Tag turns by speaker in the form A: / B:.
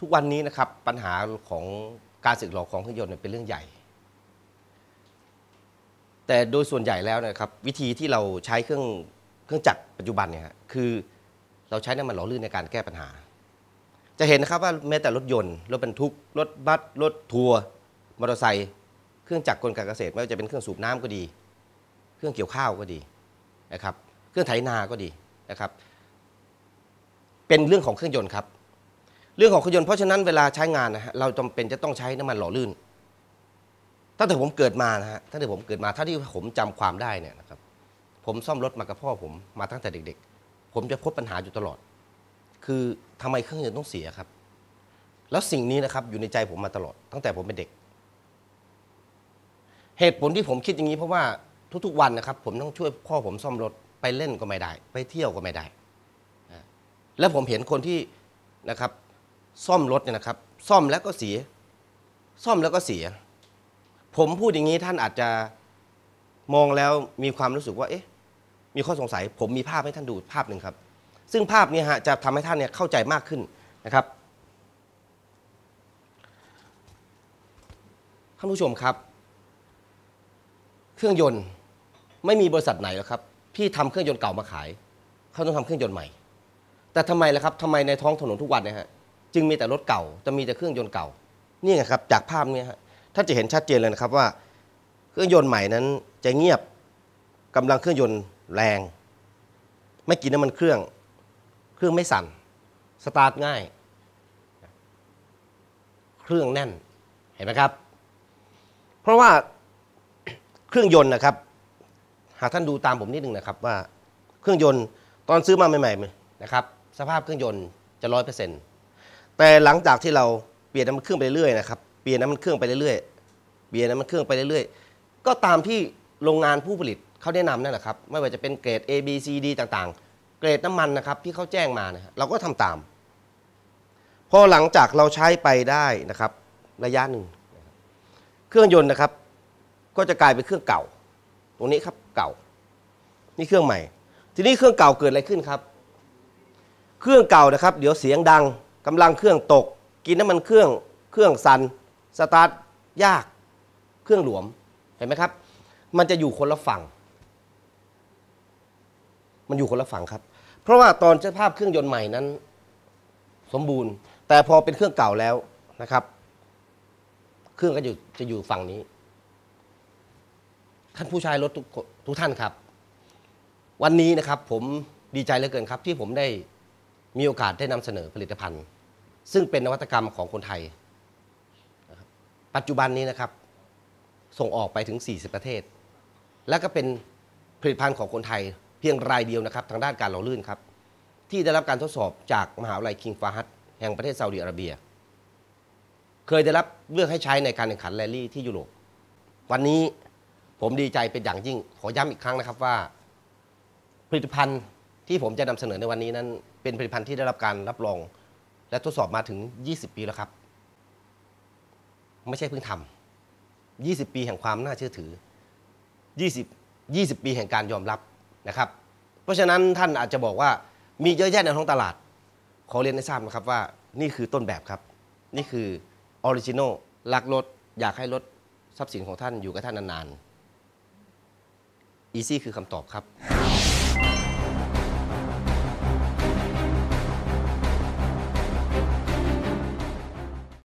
A: ทุกวันนี้นะครับปัญหาของการสึกหรอของเครื่องยนต์เป็นเรื่องใหญ่ แต่โดยส่วนใหญ่แล้วนะครับวิธีที่เราใช้เครื่องเครื่องจักรปัจจุบันเนี่ยคือเราใช้น้ำมันหล่อลื่นในการแก้ปัญหา จะเห็นนะครับว่าแม้แต่รถยนต์รถบรรทุกรถบัสรถทัวร์มอเตอร์ไซค์เครื่องจักรกลการเกษตรไม่ว่าจะเป็นเครื่องสูบน้ำก็ดี เครื่องเกี่ยวข้าวก็ดีนะครับ เครื่องไถนา ก็ดีนะครับ เป็นเรื่องของเครื่องยนต์ครับเรื่องของเครื่องยนต์เพราะฉะนั้นเวลาใช้งานนะฮะเราจำเป็นจะต้องใช้น้ำมันหล่อลื่น ตั้งแต่ผมเกิดมานะฮะตั้งแต่ผมเกิดมาถ้าที่ผมจำความได้เนี่ยนะครับ ผมซ่อมรถมากับพ่อผมมาตั้งแต่เด็กๆ ผมจะพบปัญหาอยู่ตลอด คือทำไมเครื่องยนต์ต้องเสียครับ แล้วสิ่งนี้นะครับ อยู่ในใจผมมาตลอด ตั้งแต่ผมเป็นเด็ก เหตุผลที่ผมคิดอย่างนี้ เพราะว่าทุก ๆ วันนะครับ ผมต้องช่วยพ่อผมซ่อมรถไปเล่นก็ไม่ได้ ไปเที่ยวก็ไม่ได้แล้วผมเห็นคนที่นะครับซ่อมรถเนี่ยนะครับซ่อมแล้วก็เสียซ่อมแล้วก็เสียผมพูดอย่างนี้ท่านอาจจะมองแล้วมีความรู้สึกว่าเอ๊ะมีข้อสงสัย ผมมีภาพให้ท่านดูภาพหนึ่งครับ ซึ่งภาพนี้ฮะ จะทำให้ท่านเนี่ยเข้าใจมากขึ้นนะครับท่านผู้ชมครับ เครื่องยนต์ไม่มีบริษัทไหนแล้วครับ ที่ทำเครื่องยนต์เก่ามาขาย เขาต้องทำเครื่องยนต์ใหม่ แต่ทำไมล่ะครับทำไมในท้องถนนทุกวันเนี่ยฮะจึงมีแต่รถเก่า จะมีแต่เครื่องยนต์เก่า นี่ไงครับจากภาพนี้ฮะท่านจะเห็นชัดเจนเลยนะครับ ว่า เครื่องยนต์ใหม่นั้น จะเงียบกำลังเครื่องยนต์แรง ไม่กินน้ำมันเครื่อง เครื่องไม่สั่น สตาร์ทง่าย เครื่องแน่น เห็นไหมครับ เพราะว่าเครื่องยนต์นะครับ หากท่านดูตามผมนิดนึงนะครับ ว่า เครื่องยนต์ตอนซื้อมาใหม่ๆนะครับ สภาพเครื่องยนต์จะร้อยเปอร์เซ็นต์แต่หลังจากที่เราเปลี่ยนน้ำมันเครื่องไปเรื่อยนะครับ เปลี่ยนน้ำมันเครื่องไปเรื่อยเปลี่ยนน้ำมันเครื่องไปเรื่อย ก็ตามที่โรงงานผู้ผลิตเขาแนะนำนั่นแหละครับ ไม่ว่าจะเป็นเกรด A B C D ต่าง ๆ เกรดน้ำมันนะครับ ที่เขาแจ้งมานะเราก็ทำตาม พอหลังจากเราใช้ไปได้นะครับ ระยะหนึ่ง เครื่องยนต์นะครับ ก็จะกลายเป็นเครื่องเก่า ตรงนี้ครับเก่า นี่เครื่องใหม่ ทีนี้เครื่องเก่าเกิดอะไรขึ้นครับ เครื่องเก่านะครับ เดี๋ยวเสียงดังกำลังเครื่องตก กินน้ำมันเครื่องเครื่องสัน สตาร์ทยาก เครื่องหลวมเห็นไหมครับ มันจะอยู่คนละฝั่ง มันอยู่คนละฝั่งครับ เพราะว่าตอนสภาพเครื่องยนต์ใหม่นั้น สมบูรณ์ แต่พอเป็นเครื่องเก่าแล้วนะครับ เครื่องก็อยู่จะอยู่ฝั่งนี้ท่านผู้ชายรถทุกทุกท่านครับ วันนี้นะครับ ผมดีใจเหลือเกินครับ ที่ผมได้มีโอกาสได้นำเสนอผลิตภัณฑ์ซึ่งเป็นนวัตกรรมของคนไทย ปัจจุบันนี้นะครับส่งออกไปถึง 40 ประเทศ และก็เป็นผลิตภัณฑ์ของคนไทยเพียงรายเดียวนะครับทางด้านการหล่อลื่นครับ ที่ได้รับการทดสอบจากมหาวิทยาลัยคิงฟาฮัด แห่งประเทศซาอุดิอาระเบีย เคยได้รับเลือกให้ใช้ในการแข่งขันแรลลี่ที่ยุโรปวันนี้ผมดีใจเป็นอย่างยิ่งขอย้ำอีกครั้งนะครับว่าผลิตภัณฑ์ที่ผมจะนำเสนอในวันนี้นั้น เป็นผลิตภัณฑ์ที่ได้รับการรับรองและทดสอบมาถึง 20 ปีแล้วครับ ไม่ใช่เพิ่งทำ 20 ปีแห่งความน่าเชื่อถือ 20 20 ปีแห่งการยอมรับนะครับ เพราะฉะนั้นท่านอาจจะบอกว่ามีเยอะแยะในท้องตลาด ขอเรียนให้ทราบนะครับว่านี่คือต้นแบบครับ นี่คือออริจินอลลักรถ อยากให้รถ ทรัพย์สินของท่านอยู่กับท่านนานๆอีซี่คือคำตอบครับ